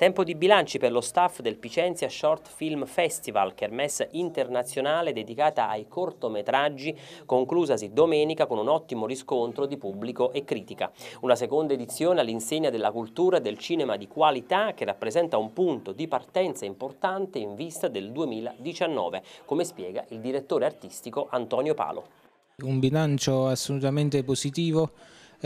Tempo di bilanci per lo staff del Picenzia Short Film Festival, kermesse internazionale dedicata ai cortometraggi, conclusasi domenica con un ottimo riscontro di pubblico e critica. Una seconda edizione all'insegna della cultura e del cinema di qualità che rappresenta un punto di partenza importante in vista del 2019, come spiega il direttore artistico Antonio Palo. Un bilancio assolutamente positivo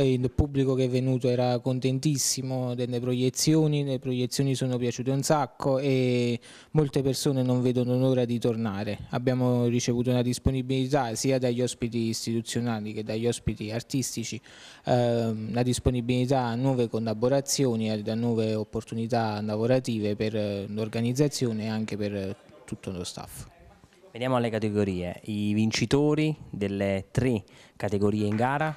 il pubblico che è venuto era contentissimo delle proiezioni, le proiezioni sono piaciute un sacco e molte persone non vedono l'ora di tornare. Abbiamo ricevuto una disponibilità sia dagli ospiti istituzionali che dagli ospiti artistici, ehm, la disponibilità a nuove collaborazioni, a nuove opportunità lavorative per eh, l'organizzazione e anche per eh, tutto lo staff. Veniamo alle categorie, i vincitori delle tre categorie in gara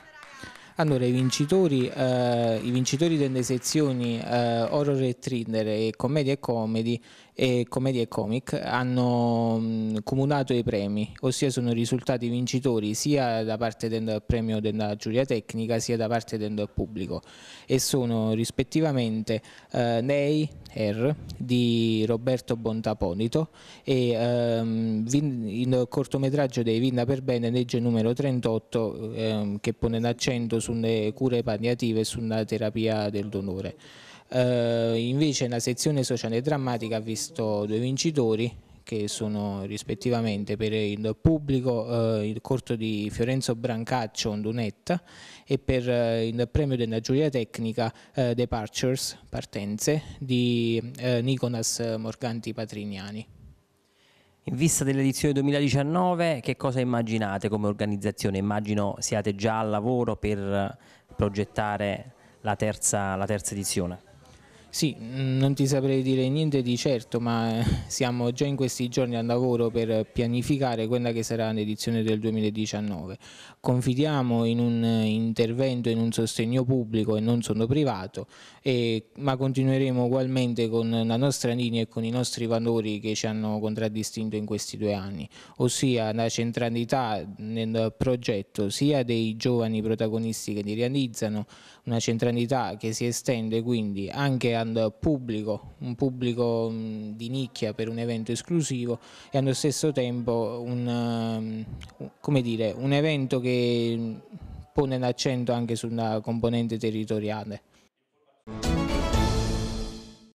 allora, i vincitori, eh, i vincitori delle sezioni eh, horror e thriller e commedia e comedy e commedia e comic hanno mh, cumulato i premi, ossia sono risultati vincitori sia da parte del premio della giuria tecnica sia da parte del pubblico e sono rispettivamente eh, Nei R di Roberto Bontapolito e ehm, il cortometraggio dei Vinda per Bene, legge numero 38 ehm, che pone l'accento su sulle cure palliative e sulla terapia del dolore. Eh, invece la sezione sociale drammatica ha visto due vincitori che sono rispettivamente per il pubblico eh, il corto di Fiorenzo Brancaccio Ondunetta e per eh, il premio della giuria tecnica eh, Departures Partenze di eh, Nicolas Morganti Patrignani. In vista dell'edizione 2019, che cosa immaginate come organizzazione? Immagino siate già al lavoro per progettare la terza, la terza edizione. Sì, mm, non ti saprei dire niente di certo, ma eh, siamo già in questi giorni al lavoro per pianificare quella che sarà l'edizione del 2019. Confidiamo in un eh, intervento, in un sostegno pubblico e non solo privato, e, ma continueremo ugualmente con la nostra linea e con i nostri valori che ci hanno contraddistinto in questi due anni, ossia la centralità nel progetto sia dei giovani protagonisti che li realizzano, una centralità che si estende quindi anche a al pubblico, un pubblico mm, di nicchia per un evento esclusivo e allo stesso tempo un, mm, dire, un evento che mm, pone l'accento anche sulla componente territoriale.